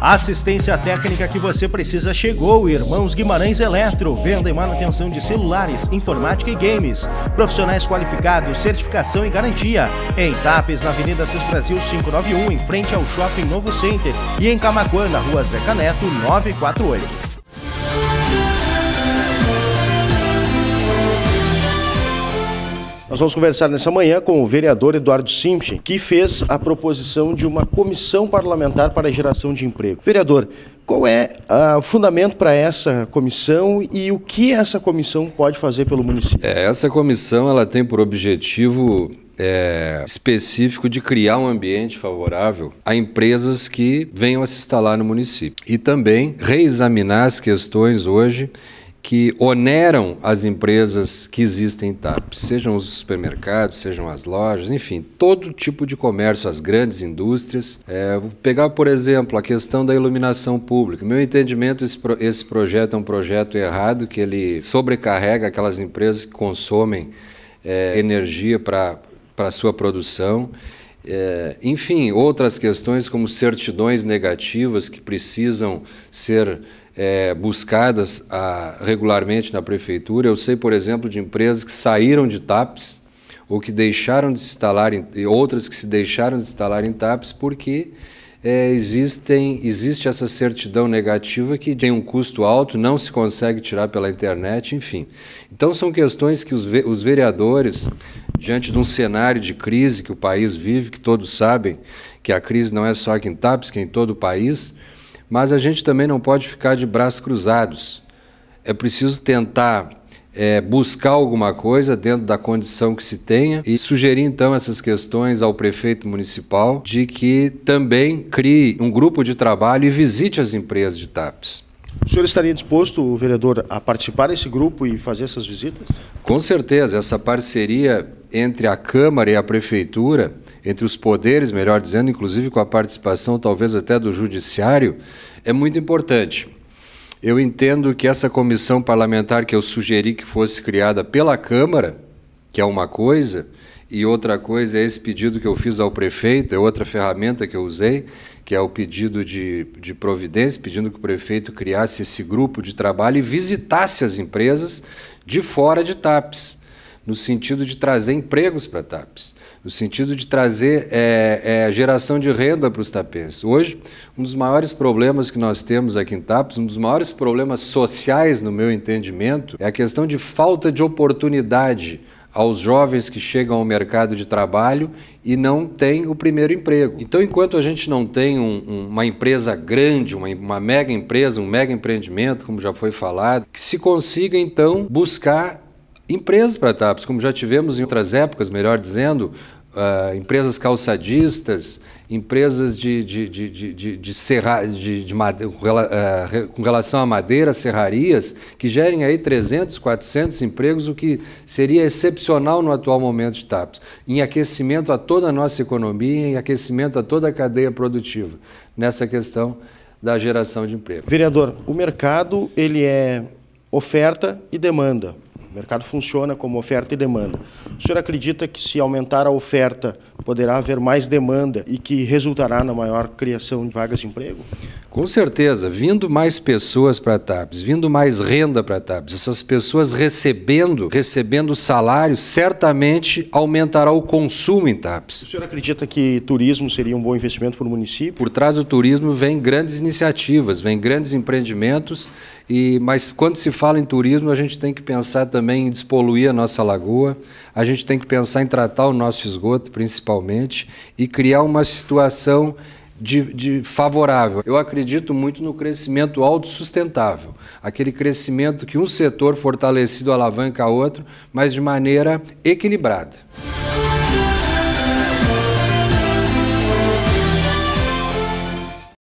A assistência técnica que você precisa chegou, Irmãos Guimarães Eletro, venda e manutenção de celulares, informática e games. Profissionais qualificados, certificação e garantia. Em Tapes, na Avenida Cis Brasil 591, em frente ao Shopping Novo Center. E em Camacuã, na Rua Zeca Neto 948. Nós vamos conversar nessa manhã com o vereador Eduardo Simpson, que fez a proposição de uma comissão parlamentar para a geração de emprego. Vereador, qual é ah, o fundamento para essa comissão e o que essa comissão pode fazer pelo município? É, essa comissão ela tem por objetivo é, específico de criar um ambiente favorável a empresas que venham a se instalar no município e também reexaminar as questões hoje que oneram as empresas que existem em TAP, sejam os supermercados, sejam as lojas, enfim, todo tipo de comércio, as grandes indústrias. É, vou pegar, por exemplo, a questão da iluminação pública. Meu entendimento, esse, pro, esse projeto é um projeto errado, que ele sobrecarrega aquelas empresas que consomem é, energia para a sua produção é, enfim, outras questões como certidões negativas que precisam ser é, buscadas a, ah, regularmente na prefeitura. Eu sei, por exemplo, de empresas que saíram de TAPS ou que deixaram de se instalar em, e outras que se deixaram de instalar em TAPS porque é, existem, existe essa certidão negativa que tem um custo alto, não se consegue tirar pela internet, enfim. Então são questões que os, os vereadores diante de um cenário de crise que o país vive, que todos sabem que a crise não é só aqui em Tapes, que é em todo o país, mas a gente também não pode ficar de braços cruzados. É preciso tentar é, buscar alguma coisa dentro da condição que se tenha e sugerir então essas questões ao prefeito municipal de que também crie um grupo de trabalho e visite as empresas de TAPES. O senhor estaria disposto, vereador, a participar desse grupo e fazer essas visitas? Com certeza, essa parceria entre a Câmara e a Prefeitura, entre os poderes, melhor dizendo, inclusive com a participação talvez até do Judiciário, é muito importante. Eu entendo que essa comissão parlamentar que eu sugeri que fosse criada pela Câmara, que é uma coisa, e outra coisa é esse pedido que eu fiz ao prefeito, é outra ferramenta que eu usei, que é o pedido de, de providência, pedindo que o prefeito criasse esse grupo de trabalho e visitasse as empresas de fora de TAPES, no sentido de trazer empregos para TAPES, no sentido de trazer é, é, geração de renda para os tapenses. Hoje, um dos maiores problemas que nós temos aqui em TAPES, um dos maiores problemas sociais, no meu entendimento, é a questão de falta de oportunidade aos jovens que chegam ao mercado de trabalho e não têm o primeiro emprego. Então, enquanto a gente não tem um, uma empresa grande, uma, uma mega empresa, um mega empreendimento, como já foi falado, que se consiga então buscar empresas para TAPS, como já tivemos em outras épocas, melhor dizendo, uh, empresas calçadistas, empresas de, de, de, de, de, de, serra, de, de madeira, ah, com relação à madeira, serrarias, que gerem aí 300, 400 empregos, o que seria excepcional no atual momento de TAPS, em aquecimento a toda a nossa economia, em aquecimento a toda a cadeia produtiva, nessa questão da geração de emprego. Vereador, o mercado ele é oferta e demanda. O mercado funciona como oferta e demanda. O senhor acredita que se aumentar a oferta, poderá haver mais demanda e que resultará na maior criação de vagas de emprego? Com certeza, vindo mais pessoas para TAPES, vindo mais renda para TAPES, essas pessoas recebendo, recebendo salário, certamente aumentará o consumo em TAPES. O senhor acredita que turismo seria um bom investimento para o município? Por trás do turismo vem grandes iniciativas, vem grandes empreendimentos, e mas quando se fala em turismo, a gente tem que pensar também em despoluir a nossa lagoa, a gente tem que pensar em tratar o nosso esgoto, principalmente, e criar uma situação de, de, favorável. Eu acredito muito no crescimento autossustentável, aquele crescimento que um setor fortalecido alavanca outro, mas de maneira equilibrada.